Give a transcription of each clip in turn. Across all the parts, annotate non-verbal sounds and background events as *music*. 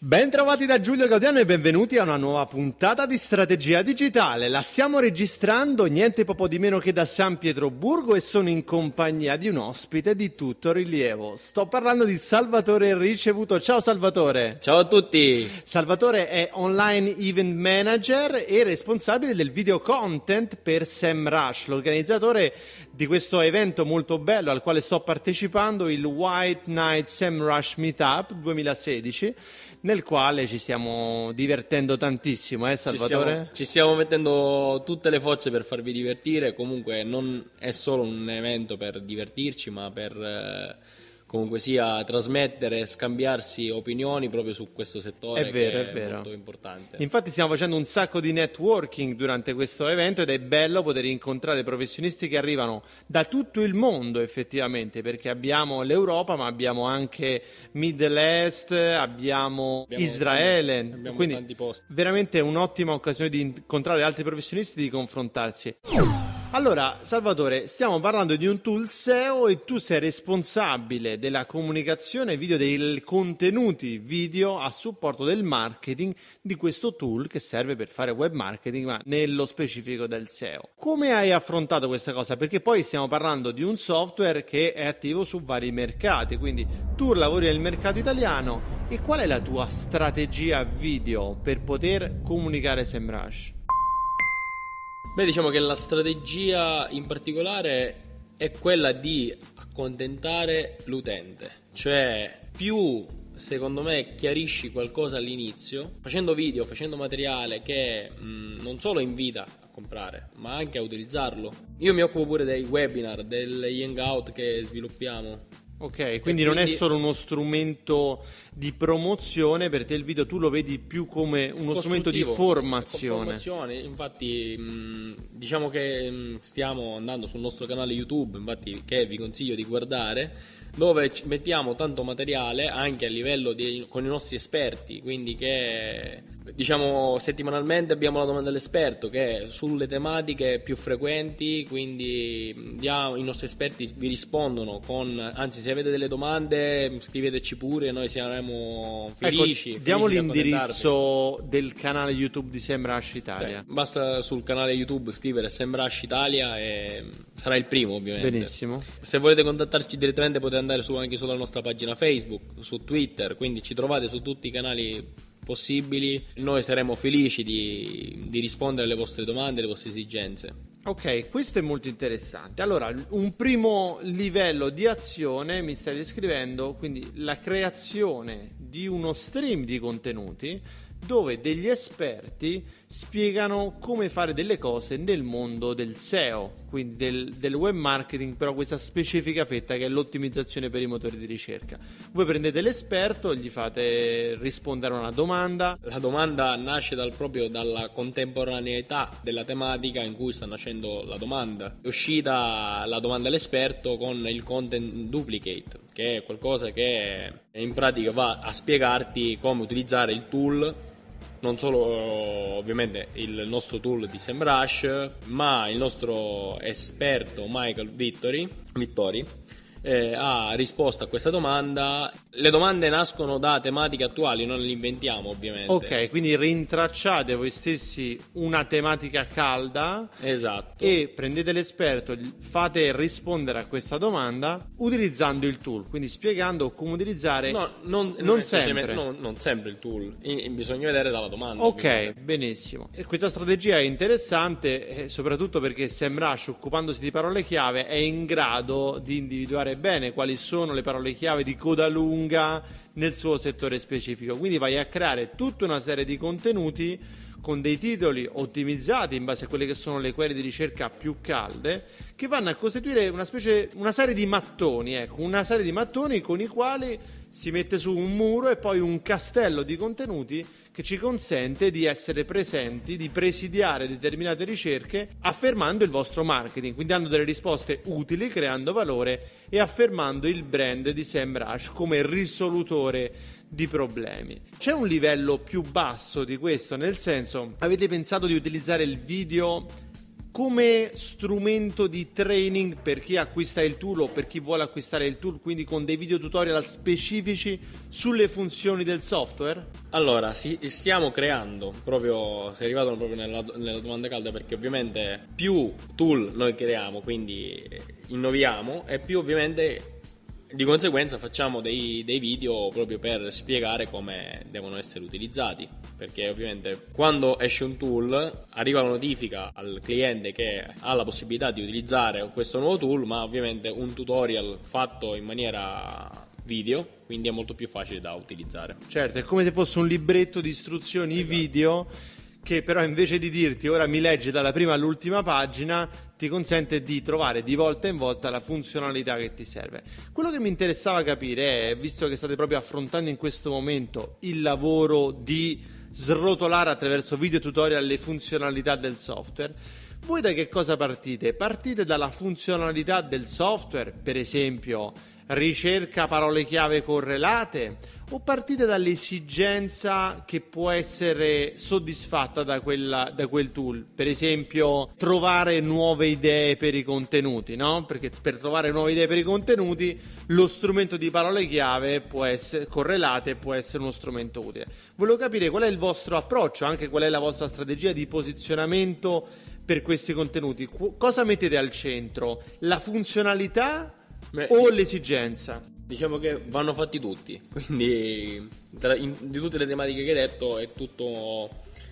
Ben trovati da Giulio Gaudiano e benvenuti a una nuova puntata di Strategia Digitale. La stiamo registrando niente poco di meno che da San Pietroburgo e sono in compagnia di un ospite di tutto rilievo. Sto parlando di Salvatore Ricevuto. Ciao Salvatore. Ciao a tutti. Salvatore è online event manager e responsabile del video content per Sam Rush, l'organizzatore di questo evento molto bello al quale sto partecipando, il White Night Sam Rush Meetup 2016 nel quale ci stiamo divertendo tantissimo, eh Salvatore? Ci stiamo, ci stiamo mettendo tutte le forze per farvi divertire, comunque non è solo un evento per divertirci, ma per... Eh comunque sia trasmettere e scambiarsi opinioni proprio su questo settore è vero, è, è vero. molto importante. Infatti stiamo facendo un sacco di networking durante questo evento ed è bello poter incontrare professionisti che arrivano da tutto il mondo effettivamente perché abbiamo l'Europa ma abbiamo anche Middle East, abbiamo, abbiamo Israele, tanti, abbiamo quindi veramente un'ottima occasione di incontrare altri professionisti e di confrontarsi. Allora, Salvatore, stiamo parlando di un tool SEO e tu sei responsabile della comunicazione video, dei contenuti video a supporto del marketing di questo tool che serve per fare web marketing, ma nello specifico del SEO. Come hai affrontato questa cosa? Perché poi stiamo parlando di un software che è attivo su vari mercati, quindi tu lavori nel mercato italiano e qual è la tua strategia video per poter comunicare Semrush? Beh, diciamo che la strategia in particolare è quella di accontentare l'utente, cioè più secondo me chiarisci qualcosa all'inizio, facendo video, facendo materiale che mh, non solo invita a comprare, ma anche a utilizzarlo. Io mi occupo pure dei webinar, degli hangout che sviluppiamo. Ok, quindi, quindi non è solo uno strumento di promozione, per te il video tu lo vedi più come uno strumento di formazione. formazione. Infatti, diciamo che stiamo andando sul nostro canale YouTube, infatti, che vi consiglio di guardare, dove mettiamo tanto materiale anche a livello di, con i nostri esperti. Quindi, che diciamo settimanalmente abbiamo la domanda dell'esperto che sulle tematiche più frequenti. Quindi, diamo, i nostri esperti vi rispondono con anzi, se avete delle domande, scriveteci pure, noi saremo siamo ecco, felici. Ecco, diamo felici l'indirizzo del canale YouTube di Sembrash Italia. Beh, basta sul canale YouTube scrivere Sembrash Italia e mm, sarà il primo, ovviamente. Benissimo. Se volete contattarci direttamente potete andare su, anche sulla nostra pagina Facebook, su Twitter, quindi ci trovate su tutti i canali possibili. Noi saremo felici di, di rispondere alle vostre domande, alle vostre esigenze. Ok, questo è molto interessante. Allora, un primo livello di azione mi stai descrivendo, quindi la creazione di uno stream di contenuti dove degli esperti spiegano come fare delle cose nel mondo del SEO, quindi del, del, web marketing, però questa specifica fetta che è l'ottimizzazione per i motori di ricerca. Voi prendete l'esperto, gli fate rispondere a una domanda. La domanda nasce dal, proprio dalla contemporaneità della tematica in cui sta nascendo la domanda. È uscita la domanda all'esperto con il content duplicate, che è qualcosa che in pratica va a spiegarti come utilizzare il tool non solo eh, ovviamente il nostro tool di SEMrush, ma il nostro esperto Michael Vittori, Vittori eh, ha risposto a questa domanda. Le domande nascono da tematiche attuali, non le inventiamo ovviamente. Ok, quindi rintracciate voi stessi una tematica calda. Esatto. E prendete l'esperto, fate rispondere a questa domanda utilizzando il tool, quindi spiegando come utilizzare... No, non, non, non sempre. No, non sempre il tool, in, in, bisogna vedere dalla domanda. Ok, benissimo. E questa strategia è interessante, eh, soprattutto perché Semrush, occupandosi di parole chiave, è in grado di individuare bene quali sono le parole chiave di coda lunga nel suo settore specifico. Quindi vai a creare tutta una serie di contenuti con dei titoli ottimizzati in base a quelle che sono le query di ricerca più calde, che vanno a costituire una, specie, una serie di mattoni, ecco, una serie di mattoni con i quali si mette su un muro e poi un castello di contenuti che ci consente di essere presenti, di presidiare determinate ricerche affermando il vostro marketing, quindi dando delle risposte utili, creando valore e affermando il brand di SEMrush come risolutore di problemi. C'è un livello più basso di questo, nel senso avete pensato di utilizzare il video come strumento di training per chi acquista il tool o per chi vuole acquistare il tool, quindi con dei video tutorial specifici sulle funzioni del software? Allora, sì, stiamo creando, proprio, sei arrivato proprio nella, nella domanda calda perché ovviamente più tool noi creiamo, quindi innoviamo e più ovviamente di conseguenza facciamo dei, dei, video proprio per spiegare come devono essere utilizzati, perché ovviamente quando esce un tool arriva la notifica al cliente che ha la possibilità di utilizzare questo nuovo tool, ma ovviamente un tutorial fatto in maniera video, quindi è molto più facile da utilizzare. Certo, è come se fosse un libretto di istruzioni esatto. video che però invece di dirti ora mi legge dalla prima all'ultima pagina, ti consente di trovare di volta in volta la funzionalità che ti serve. Quello che mi interessava capire è, visto che state proprio affrontando in questo momento il lavoro di srotolare attraverso video tutorial le funzionalità del software, voi da che cosa partite? Partite dalla funzionalità del software, per esempio ricerca parole chiave correlate o partite dall'esigenza che può essere soddisfatta da, quella, da, quel tool? Per esempio, trovare nuove idee per i contenuti, no? Perché per trovare nuove idee per i contenuti, lo strumento di parole chiave può essere correlate può essere uno strumento utile. Volevo capire qual è il vostro approccio, anche qual è la vostra strategia di posizionamento per questi contenuti. Cosa mettete al centro? La funzionalità Beh, o l'esigenza? Diciamo che vanno fatti tutti, quindi tra, in, di tutte le tematiche che hai detto è tutto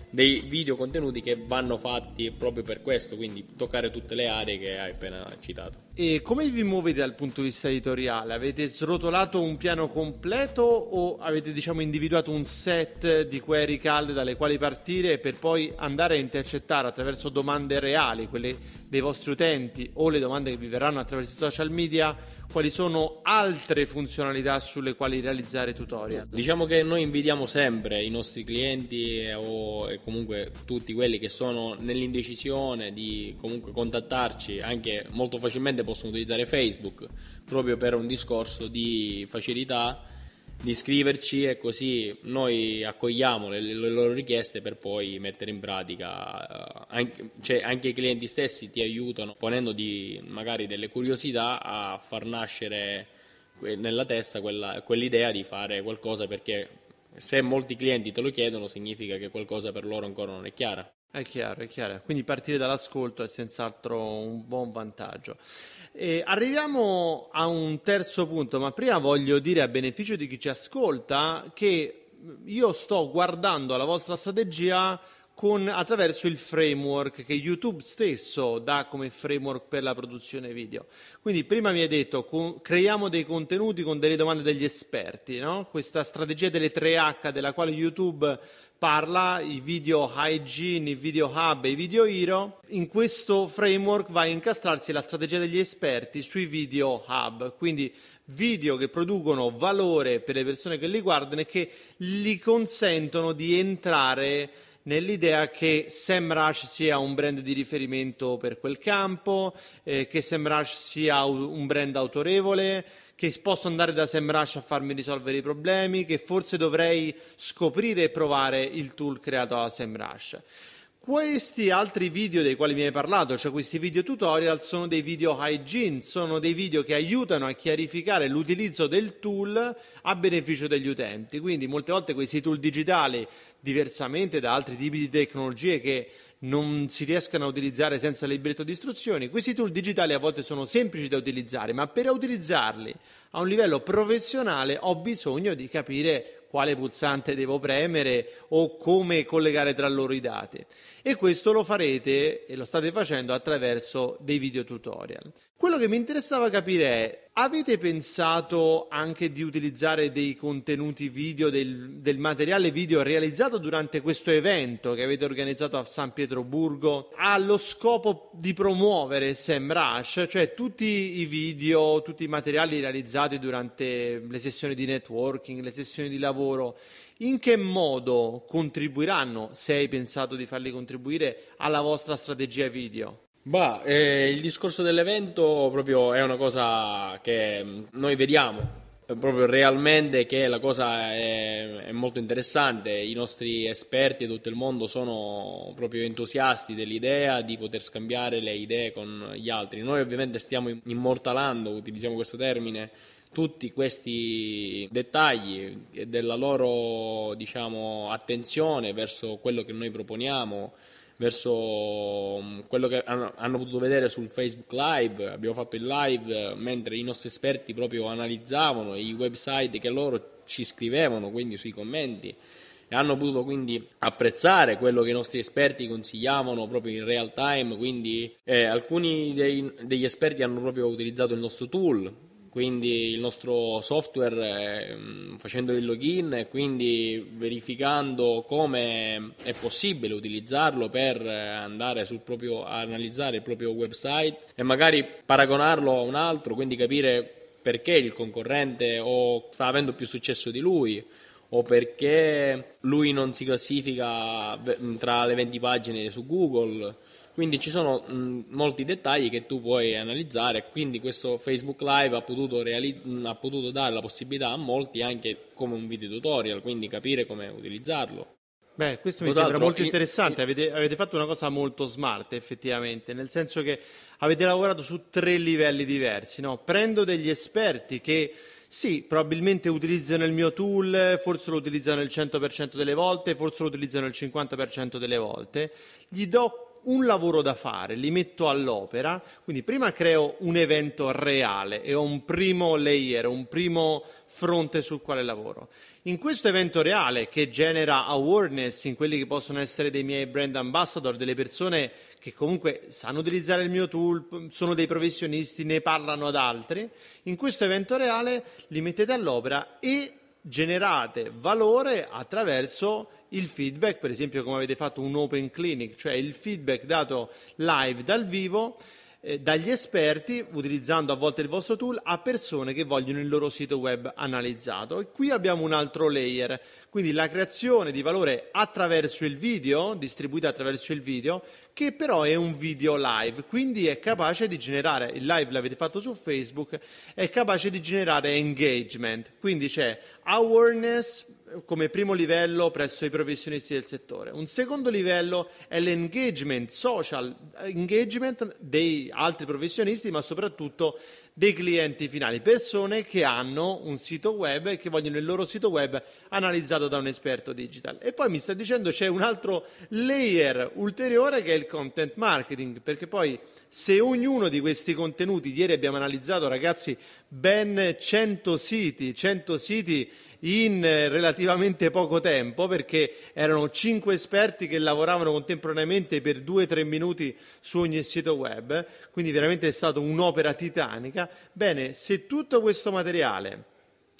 dei video contenuti che vanno fatti proprio per questo, quindi toccare tutte le aree che hai appena citato. E come vi muovete dal punto di vista editoriale? Avete srotolato un piano completo o avete diciamo individuato un set di query calde dalle quali partire per poi andare a intercettare attraverso domande reali, quelle dei vostri utenti o le domande che vi verranno attraverso i social media? quali sono altre funzionalità sulle quali realizzare tutorial? Diciamo che noi invitiamo sempre i nostri clienti o comunque tutti quelli che sono nell'indecisione di comunque contattarci anche molto facilmente possono utilizzare Facebook proprio per un discorso di facilità di iscriverci e così noi accogliamo le, le loro richieste per poi mettere in pratica, eh, anche, cioè anche i clienti stessi ti aiutano ponendo di, magari delle curiosità a far nascere nella testa quella, quell'idea di fare qualcosa perché se molti clienti te lo chiedono significa che qualcosa per loro ancora non è chiara. È chiaro, è chiaro. Quindi partire dall'ascolto è senz'altro un buon vantaggio. E arriviamo a un terzo punto, ma prima voglio dire a beneficio di chi ci ascolta che io sto guardando la vostra strategia con, attraverso il framework che YouTube stesso dà come framework per la produzione video. Quindi prima mi hai detto con, creiamo dei contenuti con delle domande degli esperti, no? questa strategia delle 3H della quale YouTube parla, i video hygiene, i video hub e i video hero. In questo framework va a incastrarsi la strategia degli esperti sui video hub, quindi video che producono valore per le persone che li guardano e che gli consentono di entrare nell'idea che SEMrush sia un brand di riferimento per quel campo, eh, che SEMrush sia un brand autorevole, che posso andare da Semrush a farmi risolvere i problemi, che forse dovrei scoprire e provare il tool creato da Semrush. Questi altri video dei quali mi hai parlato, cioè questi video tutorial, sono dei video hygiene, sono dei video che aiutano a chiarificare l'utilizzo del tool a beneficio degli utenti. Quindi molte volte questi tool digitali, diversamente da altri tipi di tecnologie che non si riescano a utilizzare senza il libretto di istruzioni. Questi tool digitali a volte sono semplici da utilizzare, ma per utilizzarli a un livello professionale ho bisogno di capire quale pulsante devo premere o come collegare tra loro i dati. E questo lo farete e lo state facendo attraverso dei video tutorial. Quello che mi interessava capire è, avete pensato anche di utilizzare dei contenuti video, del, del, materiale video realizzato durante questo evento che avete organizzato a San Pietroburgo allo scopo di promuovere Sam Rush, cioè tutti i video, tutti i materiali realizzati durante le sessioni di networking, le sessioni di lavoro, in che modo contribuiranno, se hai pensato di farli contribuire, alla vostra strategia video? Bah, eh, il discorso dell'evento proprio è una cosa che mm, noi vediamo eh, proprio realmente che la cosa è, è, molto interessante. I nostri esperti e tutto il mondo sono proprio entusiasti dell'idea di poter scambiare le idee con gli altri. Noi ovviamente stiamo immortalando, utilizziamo questo termine, tutti questi dettagli della loro diciamo, attenzione verso quello che noi proponiamo verso mm, quello che hanno, potuto vedere sul Facebook Live, abbiamo fatto il live eh, mentre i nostri esperti proprio analizzavano i website che loro ci scrivevano, quindi sui commenti e hanno potuto quindi apprezzare quello che i nostri esperti consigliavano proprio in real time, quindi eh, alcuni dei, degli esperti hanno proprio utilizzato il nostro tool quindi il nostro software eh, facendo il login e quindi verificando come è possibile utilizzarlo per andare sul proprio, analizzare il proprio website e magari paragonarlo a un altro, quindi capire perché il concorrente o sta avendo più successo di lui o perché lui non si classifica tra le 20 pagine su Google quindi ci sono mh, molti dettagli che tu puoi analizzare, quindi questo Facebook Live ha potuto, reali- ha potuto dare la possibilità a molti anche come un video tutorial, quindi capire come utilizzarlo. Beh, questo mi esatto, sembra molto interessante. Avete, avete, fatto una cosa molto smart, effettivamente, nel senso che avete lavorato su tre livelli diversi. No? Prendo degli esperti che sì, probabilmente utilizzano il mio tool, forse lo utilizzano il 100% delle volte, forse lo utilizzano il 50% delle volte. Gli do un lavoro da fare, li metto all'opera, quindi prima creo un evento reale e ho un primo layer, un primo fronte sul quale lavoro. In questo evento reale che genera awareness in quelli che possono essere dei miei brand ambassador, delle persone che comunque sanno utilizzare il mio tool, sono dei professionisti, ne parlano ad altri, in questo evento reale li mettete all'opera e generate valore attraverso il feedback, per esempio come avete fatto un open clinic, cioè il feedback dato live dal vivo eh, dagli esperti, utilizzando a volte il vostro tool, a persone che vogliono il loro sito web analizzato. E qui abbiamo un altro layer, quindi la creazione di valore attraverso il video, distribuita attraverso il video, che però è un video live, quindi è capace di generare, il live l'avete fatto su Facebook, è capace di generare engagement, quindi c'è awareness, come primo livello presso i professionisti del settore. Un secondo livello è l'engagement social, engagement dei altri professionisti, ma soprattutto dei clienti finali, persone che hanno un sito web e che vogliono il loro sito web analizzato da un esperto digital. E poi mi sta dicendo c'è un altro layer ulteriore che è il content marketing, perché poi se ognuno di questi contenuti, ieri abbiamo analizzato ragazzi ben 100 siti, 100 siti in eh, relativamente poco tempo perché erano cinque esperti che lavoravano contemporaneamente per due o tre minuti su ogni sito web, quindi veramente è stata un'opera titanica. Bene, se tutto questo materiale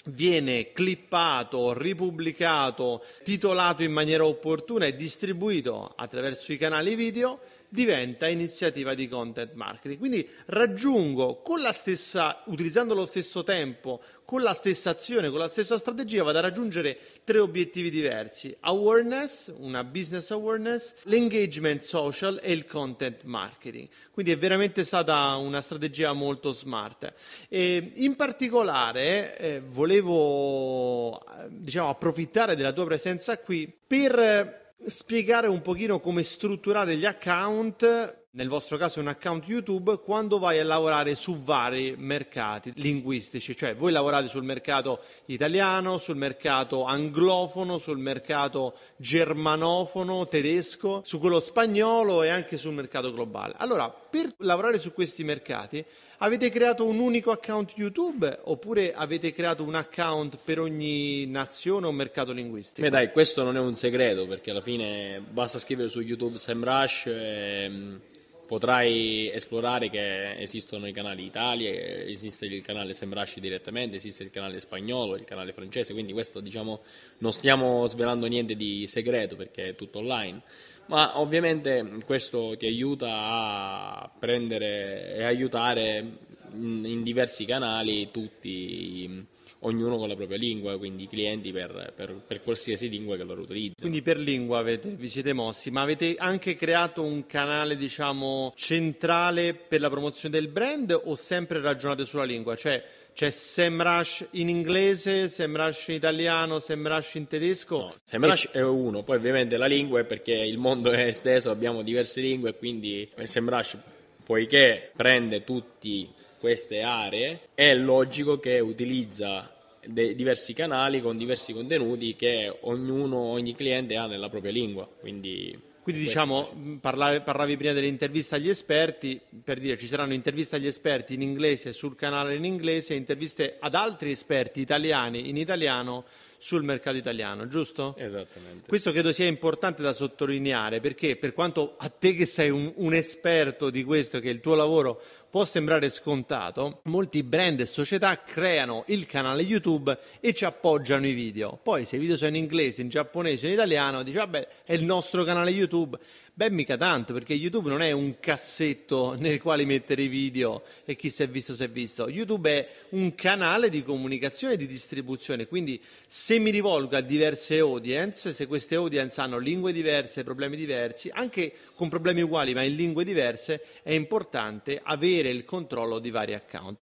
viene clippato, ripubblicato, titolato in maniera opportuna e distribuito attraverso i canali video, diventa iniziativa di content marketing. Quindi raggiungo con la stessa, utilizzando lo stesso tempo, con la stessa azione, con la stessa strategia, vado a raggiungere tre obiettivi diversi: awareness, una business awareness, l'engagement social e il content marketing. Quindi è veramente stata una strategia molto smart. E in particolare eh, volevo diciamo, approfittare della tua presenza qui per spiegare un pochino come strutturare gli account nel vostro caso un account YouTube, quando vai a lavorare su vari mercati linguistici, cioè voi lavorate sul mercato italiano, sul mercato anglofono, sul mercato germanofono, tedesco, su quello spagnolo e anche sul mercato globale. Allora, per lavorare su questi mercati avete creato un unico account YouTube oppure avete creato un account per ogni nazione o mercato linguistico? Beh dai, questo non è un segreto perché alla fine basta scrivere su YouTube Semrush e ehm, potrai esplorare che esistono i canali Italia, esiste il canale Sembrasci direttamente, esiste il canale spagnolo, il canale francese, quindi questo diciamo non stiamo svelando niente di segreto perché è tutto online, ma ovviamente questo ti aiuta a prendere e aiutare in diversi canali tutti i ognuno con la propria lingua, quindi i clienti per, per, per, qualsiasi lingua che loro utilizzano. Quindi per lingua avete, vi siete mossi, ma avete anche creato un canale diciamo centrale per la promozione del brand o sempre ragionate sulla lingua? Cioè c'è cioè, Semrush in inglese, Semrush in italiano, Semrush in tedesco? No, Semrush e... è uno, poi ovviamente la lingua è perché il mondo è esteso, abbiamo diverse lingue, quindi Semrush poiché prende tutti queste aree, è logico che utilizza de- diversi canali con diversi contenuti che ognuno, ogni cliente ha nella propria lingua. Quindi quindi diciamo, parlavi, parlavi, prima dell'intervista agli esperti, per dire ci saranno interviste agli esperti in inglese sul canale in inglese e interviste ad altri esperti italiani in italiano sul mercato italiano, giusto? Esattamente. Questo credo sia importante da sottolineare perché per quanto a te che sei un, un esperto di questo, che è il tuo lavoro, può sembrare scontato, molti brand e società creano il canale YouTube e ci appoggiano i video. Poi se i video sono in inglese, in giapponese, in italiano, dici vabbè è il nostro canale YouTube. Beh, mica tanto, perché YouTube non è un cassetto *laughs* nel quale mettere i video e chi si è visto si è visto. YouTube è un canale di comunicazione e di distribuzione, quindi se mi rivolgo a diverse audience, se queste audience hanno lingue diverse, problemi diversi, anche con problemi uguali ma in lingue diverse, è importante avere avere il controllo di vari account.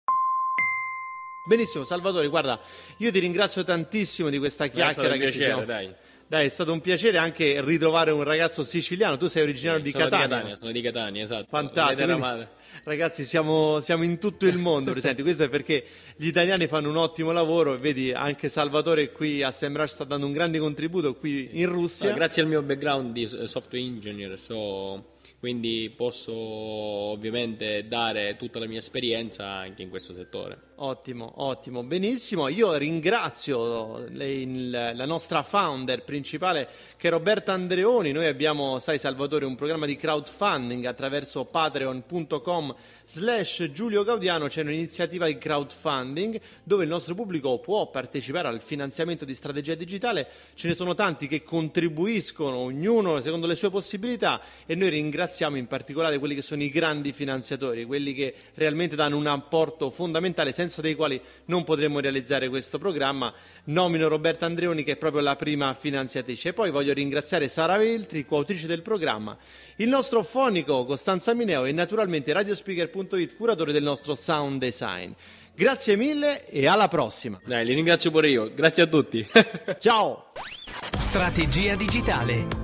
Benissimo, Salvatore, guarda, io ti ringrazio tantissimo di questa chiacchiera. È che piacere, siamo... dai. Dai, è stato un piacere anche ritrovare un ragazzo siciliano. Tu sei originario sì, eh, di sono Catania. Di Catania sono di Catania, esatto. Fantastico. Quindi, ragazzi, siamo, siamo, in tutto il mondo presenti. Questo è perché gli italiani fanno un ottimo lavoro. e Vedi, anche Salvatore qui a Sembrash sta dando un grande contributo qui in Russia. No, grazie al mio background di software engineer, so quindi posso ovviamente dare tutta la mia esperienza anche in questo settore. Ottimo, ottimo, benissimo. Io ringrazio il, la nostra founder principale che è Roberta Andreoni. Noi abbiamo, sai Salvatore, un programma di crowdfunding attraverso patreon.com slash Giulio Gaudiano. C'è un'iniziativa di crowdfunding dove il nostro pubblico può partecipare al finanziamento di strategia digitale. Ce ne sono tanti che contribuiscono, ognuno secondo le sue possibilità e noi ringraziamo in particolare quelli che sono i grandi finanziatori, quelli che realmente danno un apporto fondamentale senza dei quali non potremmo realizzare questo programma. Nomino Roberta Andreoni che è proprio la prima finanziatrice. E poi voglio ringraziare Sara Veltri, coautrice del programma, il nostro fonico Costanza Mineo e naturalmente radiospeaker.it, curatore del nostro sound design. Grazie mille e alla prossima. Dai, li ringrazio pure io. Grazie a tutti. *laughs* Ciao. Strategia digitale